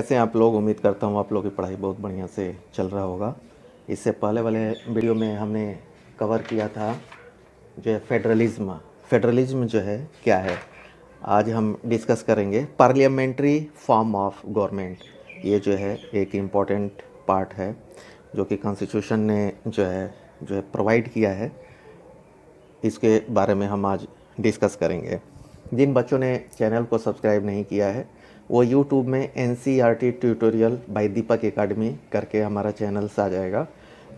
कैसे आप लोग उम्मीद करता हूँ आप लोग की पढ़ाई बहुत बढ़िया से चल रहा होगा इससे पहले वाले वीडियो में हमने कवर किया था जो है फेडरलिज्म फेडरलिज्म जो है क्या है आज हम डिस्कस करेंगे पार्लियामेंट्री फॉर्म ऑफ गवर्नमेंट ये जो है एक इम्पॉर्टेंट पार्ट है जो कि कॉन्स्टिट्यूशन ने जो है जो है प्रोवाइड किया है इसके बारे में हम आज डिस्कस करेंगे जिन बच्चों ने चैनल को सब्सक्राइब नहीं किया है वो यूट्यूब में N C R T tutorial by Deepak academy करके हमारा चैनल्स आ जाएगा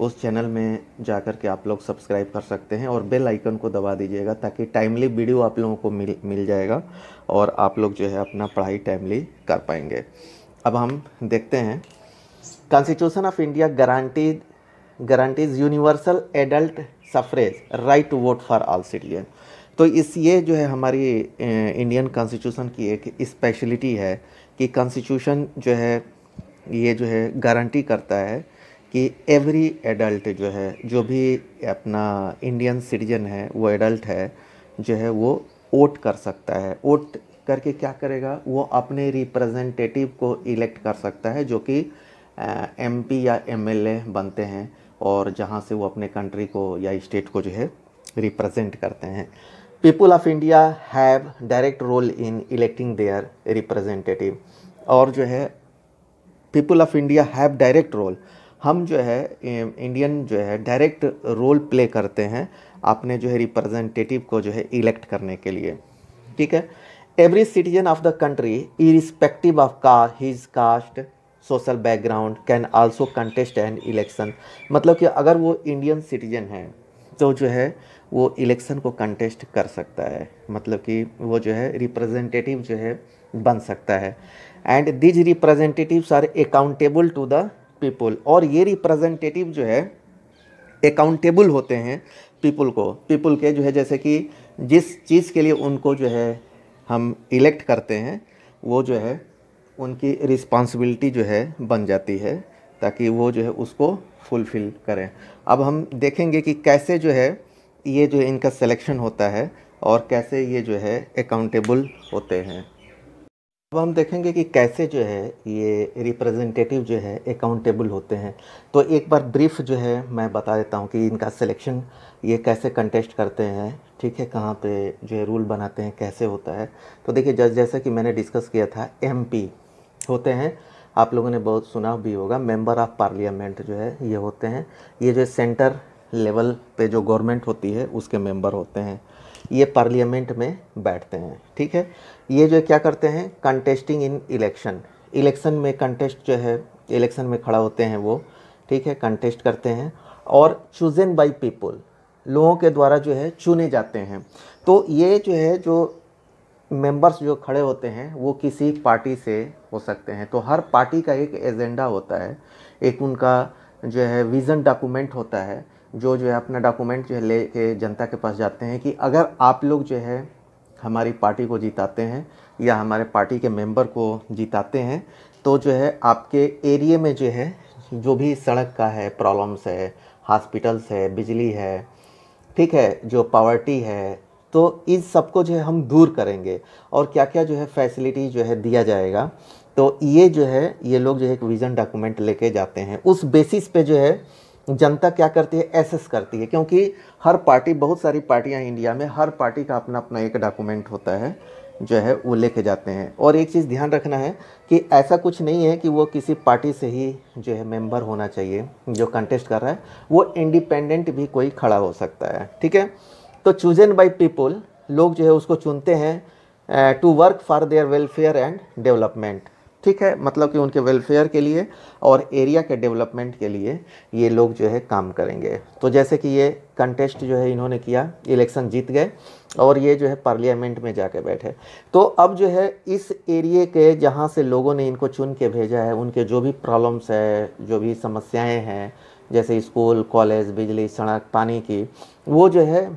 उस चैनल में जा कर के आप लोग सब्सक्राइब कर सकते हैं और बेल आइकन को दबा दीजिएगा ताकि टाइमली वीडियो आप लोगों को मिल मिल जाएगा और आप लोग जो है अपना पढ़ाई टाइमली कर पाएंगे अब हम देखते हैं constitution of India guaranteed guarantees universal adult suffrage right to vote for all citizen तो इस ये जो है हमारी इंडियन कॉन्स्टिट्यूशन की एक स्पेशलिटी है कि कॉन्स्टिट्यूशन जो है ये जो है गारंटी करता है कि एवरी एडल्ट जो है जो भी अपना इंडियन सिटीजन है वो एडल्ट है जो है वो वोट कर सकता है वोट करके क्या करेगा वो अपने रिप्रेजेंटेटिव को इलेक्ट कर सकता है जो कि एमपी या एमएलए बनते हैं और जहाँ से वो अपने कंट्री को या स्टेट को जो है रिप्रेजेंट करते हैं people of India have direct role in electing their representative और जो है people of India have direct role हम जो है इंडियन जो है डायरेक्ट रोल प्ले करते हैं अपने जो है रिप्रेजेंटेटिव को जो है इलेक्ट करने के लिए ठीक है every citizen of the country irrespective of का his caste social background can also contest and election मतलब कि अगर वो इंडियन सिटीजन है तो जो है वो इलेक्शन को कंटेस्ट कर सकता है मतलब कि वो जो है रिप्रेजेंटेटिव जो है बन सकता है and these representatives are accountable to the people और ये रिप्रेजेंटेटिव जो है अकाउंटेबल होते हैं पीपल को पीपुल के जो है जैसे कि जिस चीज़ के लिए उनको जो है हम इलेक्ट करते हैं वो जो है उनकी रिस्पॉन्सिबिलिटी जो है बन जाती है ताकि वो जो है उसको फुलफ़िल करें अब हम देखेंगे कि कैसे जो है ये जो इनका सिलेक्शन होता है और कैसे ये जो है अकाउंटेबल होते हैं अब हम देखेंगे कि कैसे जो है ये रिप्रेजेंटेटिव जो है अकाउंटेबल होते हैं तो एक बार ब्रीफ जो है मैं बता देता हूँ कि इनका सिलेक्शन ये कैसे कंटेस्ट करते हैं ठीक है कहाँ पे जो है रूल बनाते हैं कैसे होता है तो देखिए जज जैसा कि मैंने डिस्कस किया था एमपी होते हैं आप लोगों ने बहुत सुना भी होगा मेंबर ऑफ पार्लियामेंट जो है ये होते हैं ये जो सेंटर लेवल पे जो गवर्नमेंट होती है उसके मेंबर होते हैं ये पार्लियामेंट में बैठते हैं ठीक है ये जो क्या करते हैं कंटेस्टिंग इन इलेक्शन इलेक्शन में कंटेस्ट जो है इलेक्शन में खड़ा होते हैं वो ठीक है कंटेस्ट करते हैं और चूजन बाई पीपल लोगों के द्वारा जो है चुने जाते हैं तो ये जो है जो मेंबर्स जो खड़े होते हैं वो किसी पार्टी से हो सकते हैं तो हर पार्टी का एक एजेंडा होता है एक उनका जो है विज़न डॉक्यूमेंट होता है जो जो है अपना डॉक्यूमेंट जो है ले के जनता के पास जाते हैं कि अगर आप लोग जो है हमारी पार्टी को जिताते हैं या हमारे पार्टी के मेंबर को जिताते हैं तो जो है आपके एरिए में जो है जो भी सड़क का है प्रॉब्लम्स है हॉस्पिटल्स है बिजली है ठीक है जो पावर्टी है तो इस सबको जो है हम दूर करेंगे और क्या क्या जो है फैसिलिटी जो है दिया जाएगा तो ये जो है ये लोग जो है एक विज़न डॉक्यूमेंट लेके जाते हैं उस बेसिस पे जो है जनता क्या करती है एसेस करती है क्योंकि हर पार्टी बहुत सारी पार्टियां इंडिया में हर पार्टी का अपना अपना एक डॉक्यूमेंट होता है जो है वो लेके जाते हैं और एक चीज़ ध्यान रखना है कि ऐसा कुछ नहीं है कि वो किसी पार्टी से ही जो है मेंबर होना चाहिए जो कंटेस्ट कर रहा है वो इंडिपेंडेंट भी कोई खड़ा हो सकता है ठीक है तो चूजन बाई पीपुल लोग जो है उसको चुनते हैं to work for their welfare and development ठीक है मतलब कि उनके वेलफेयर के लिए और एरिया के डेवलपमेंट के लिए ये लोग जो है काम करेंगे तो जैसे कि ये कंटेस्ट जो है इन्होंने किया इलेक्शन जीत गए और ये जो है पार्लियामेंट में जाके बैठे तो अब जो है इस एरिए के जहाँ से लोगों ने इनको चुन के भेजा है उनके जो भी प्रॉब्लम्स है जो भी समस्याएँ हैं जैसे स्कूल कॉलेज बिजली सड़क पानी की वो जो है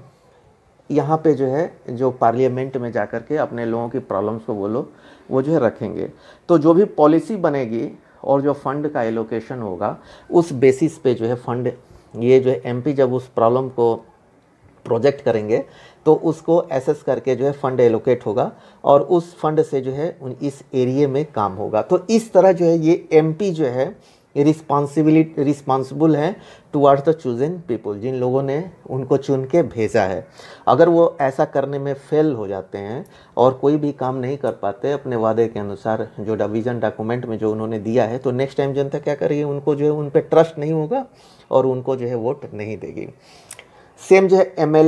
यहाँ पे जो है जो पार्लियामेंट में जा कर के अपने लोगों की प्रॉब्लम्स को वो लोग वो जो है रखेंगे तो जो भी पॉलिसी बनेगी और जो फंड का एलोकेशन होगा उस बेसिस पे जो है फंड ये जो है एम जब उस प्रॉब्लम को प्रोजेक्ट करेंगे तो उसको एसेस करके जो है फंड एलोकेट होगा और उस फंड से जो है उन इस एरिए में काम होगा तो इस तरह जो है ये एम जो है रिस्पॉन्सिबिलिटी रिस्पॉन्सिबल हैं टुवार्ड्स द चूजन पीपल जिन लोगों ने उनको चुन के भेजा है अगर वो ऐसा करने में फेल हो जाते हैं और कोई भी काम नहीं कर पाते अपने वादे के अनुसार जो डिविजन डॉक्यूमेंट में जो उन्होंने दिया है तो नेक्स्ट टाइम जनता क्या करेगी उनको जो है उन पर ट्रस्ट नहीं होगा और उनको जो है वोट नहीं देगी सेम जो है एम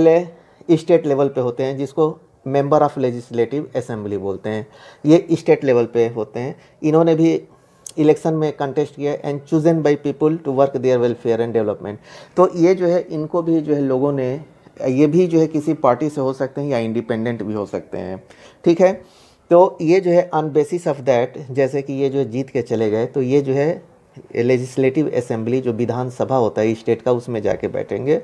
स्टेट लेवल पर होते हैं जिसको मेंबर ऑफ लेजिस्लेटिव असेंबली बोलते हैं ये स्टेट लेवल पे होते हैं इन्होंने भी इलेक्शन में कंटेस्ट किया and chosen by people to work their welfare and development तो ये जो है इनको भी जो है लोगों ने ये भी जो है किसी पार्टी से हो सकते हैं या इंडिपेंडेंट भी हो सकते हैं ठीक है तो ये जो है ऑन बेसिस ऑफ दैट जैसे कि ये जो जीत के चले गए तो ये जो है लेजिस्लेटिव असेंबली जो विधानसभा होता है स्टेट का उसमें जाके बैठेंगे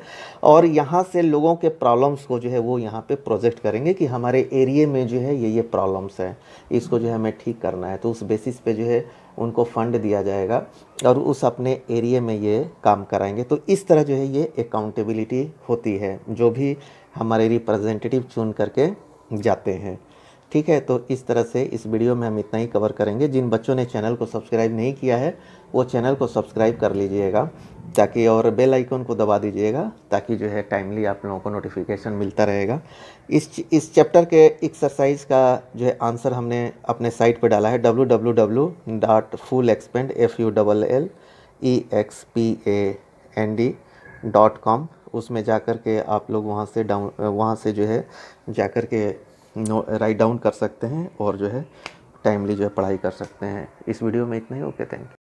और यहाँ से लोगों के प्रॉब्लम्स को जो है वो यहाँ पे प्रोजेक्ट करेंगे कि हमारे एरिए में जो है ये ये प्रॉब्लम्स हैं इसको जो है हमें ठीक करना है तो उस बेसिस पे जो है उनको फ़ंड दिया जाएगा और उस अपने एरिए में ये काम कराएंगे तो इस तरह जो है ये अकाउंटेबिलिटी होती है जो भी हमारे रिप्रेजेंटेटिव चुन करके जाते हैं ठीक है तो इस तरह से इस वीडियो में हम इतना ही कवर करेंगे जिन बच्चों ने चैनल को सब्सक्राइब नहीं किया है वो चैनल को सब्सक्राइब कर लीजिएगा ताकि और बेल आइकन को दबा दीजिएगा ताकि जो है टाइमली आप लोगों को नोटिफिकेशन मिलता रहेगा इस इस चैप्टर के एक्सरसाइज का जो है आंसर हमने अपने साइट पर डाला है W W W dot full expand F U double L E X P A N D dot com उसमें जा कर के आप लोग वहाँ से डाउन वहाँ से जो है जा कर के राइट डाउन कर सकते हैं और जो है टाइमली जो है पढ़ाई कर सकते हैं इस वीडियो में इतना ही ओके थैंक यू